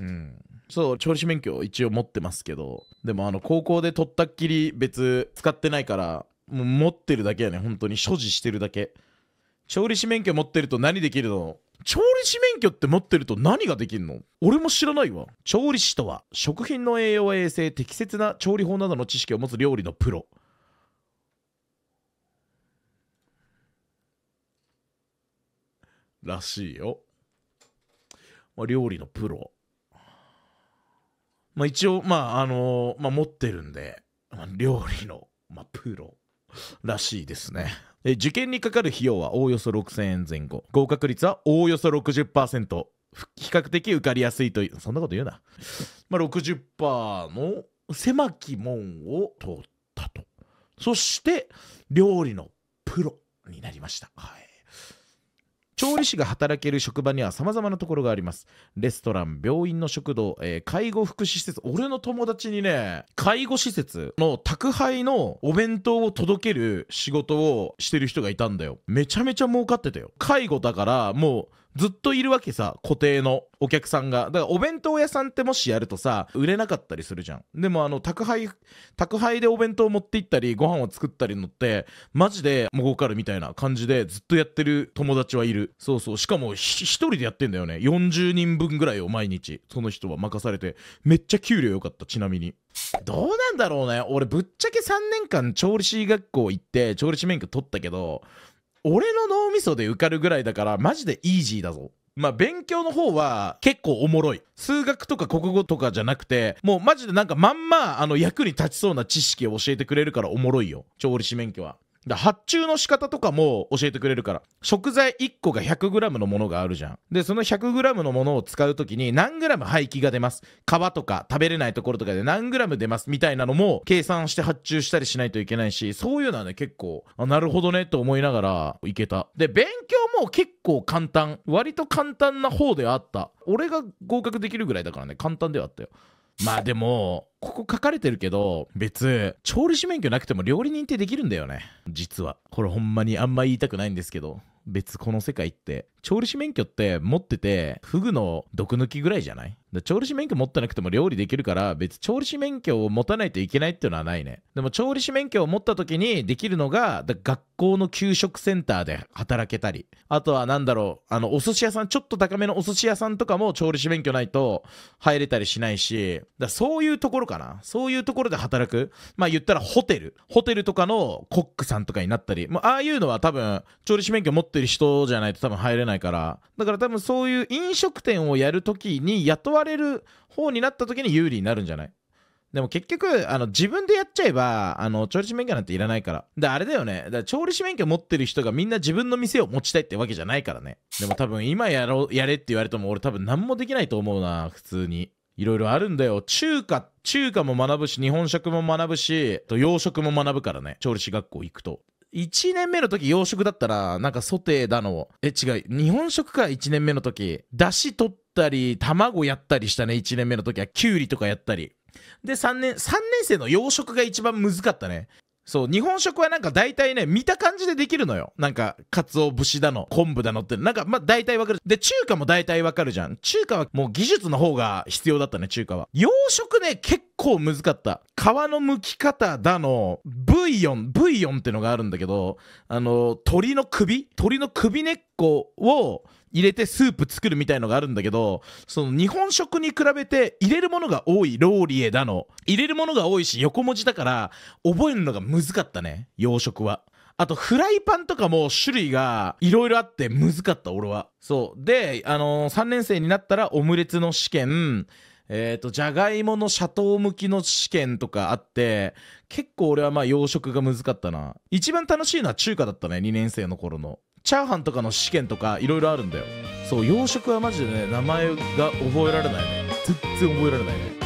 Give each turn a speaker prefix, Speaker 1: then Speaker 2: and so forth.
Speaker 1: うん、そう調理師免許一応持ってますけどでもあの高校で取ったっきり別使ってないからもう持ってるだけやね本当に所持してるだけ調理師免許持ってると何できるの調理師免許って持ってると何ができるの俺も知らないわ調理師とは食品の栄養衛生適切な調理法などの知識を持つ料理のプロらしいよ、まあ、料理のプロまあ、一応、まああのまあ、持ってるんで、まあ、料理の、まあ、プロらしいですね。受験にかかる費用はおおよそ6000円前後合格率はおおよそ60%比較的受かりやすいというそんなこと言うな、まあ、60%の狭き門を通ったとそして料理のプロになりました、はい調理師が働ける職場には様々なところがあります。レストラン、病院の食堂、えー、介護福祉施設、俺の友達にね、介護施設の宅配のお弁当を届ける仕事をしてる人がいたんだよ。めちゃめちゃ儲かってたよ。介護だから、もう、ずっといるわけさ固定のお客さんがだからお弁当屋さんってもしやるとさ売れなかったりするじゃんでもあの宅配宅配でお弁当持って行ったりご飯を作ったりのってマジでもうかるみたいな感じでずっとやってる友達はいるそうそうしかも1人でやってんだよね40人分ぐらいを毎日その人は任されてめっちゃ給料良かったちなみにどうなんだろうね俺ぶっちゃけ3年間調理師学校行って調理師免許取ったけど俺の脳みそで受かるぐらいだからマジでイージーだぞ。まあ勉強の方は結構おもろい数学とか国語とかじゃなくてもうマジでなんかまんまあの役に立ちそうな知識を教えてくれるからおもろいよ調理師免許は発注の仕方とかも教えてくれるから食材1個が 100g のものがあるじゃんでその 100g のものを使う時に何 g 廃棄が出ます皮とか食べれないところとかで何 g 出ますみたいなのも計算して発注したりしないといけないしそういうのはね結構あなるほどねと思いながらいけたで勉強も結構簡単割と簡単な方ではあった俺が合格できるぐらいだからね簡単ではあったよまあでも、ここ書かれてるけど、別、調理師免許なくても料理人ってできるんだよね。実は。これほんまにあんま言いたくないんですけど、別この世界って調理師免許って持ってて、フグの毒抜きぐらいじゃない調理師免許持ってなくても料理できるから別に調理師免許を持たないといけないっていうのはないねでも調理師免許を持った時にできるのが学校の給食センターで働けたりあとは何だろうあのお寿司屋さんちょっと高めのお寿司屋さんとかも調理師免許ないと入れたりしないしそういうところかなそういうところで働くまあ言ったらホテルホテルとかのコックさんとかになったり、まああいうのは多分調理師免許持ってる人じゃないと多分入れないないからだから多分そういう飲食店をやるときに雇われる方になったときに有利になるんじゃないでも結局あの自分でやっちゃえばあの調理師免許なんていらないからであれだよねだ調理師免許持ってる人がみんな自分の店を持ちたいってわけじゃないからねでも多分今やろやれって言われても俺多分何もできないと思うな普通にいろいろあるんだよ中華中華も学ぶし日本食も学ぶしと洋食も学ぶからね調理師学校行くと1年目の時洋食だったらなんかソテーだのえ違う日本食か1年目の時だし取ったり卵やったりしたね1年目の時はきゅうりとかやったりで3年3年生の洋食が一番むずかったねそう日本食はなんか大体ね見た感じでできるのよなんかお節だの昆布だのってなんかまあ大体わかるで中華も大体わかるじゃん中華はもう技術の方が必要だったね中華は洋食ね結構難かった皮の剥き方だのブイヨンブイヨンってのがあるんだけどあの鳥の首鳥の首根っこを入れてスープ作るみたいのがあるんだけどその日本食に比べて入れるものが多いローリエだの入れるものが多いし横文字だから覚えるのが難かったね洋食は。あと、フライパンとかも種類がいろいろあって難かった、俺は。そう。で、あのー、3年生になったらオムレツの試験、えっ、ー、と、じゃがいものシャトー向きの試験とかあって、結構俺はまあ洋食が難かったな。一番楽しいのは中華だったね、2年生の頃の。チャーハンとかの試験とかいろいろあるんだよそう洋食はマジでね名前が覚えられないね全然覚えられないね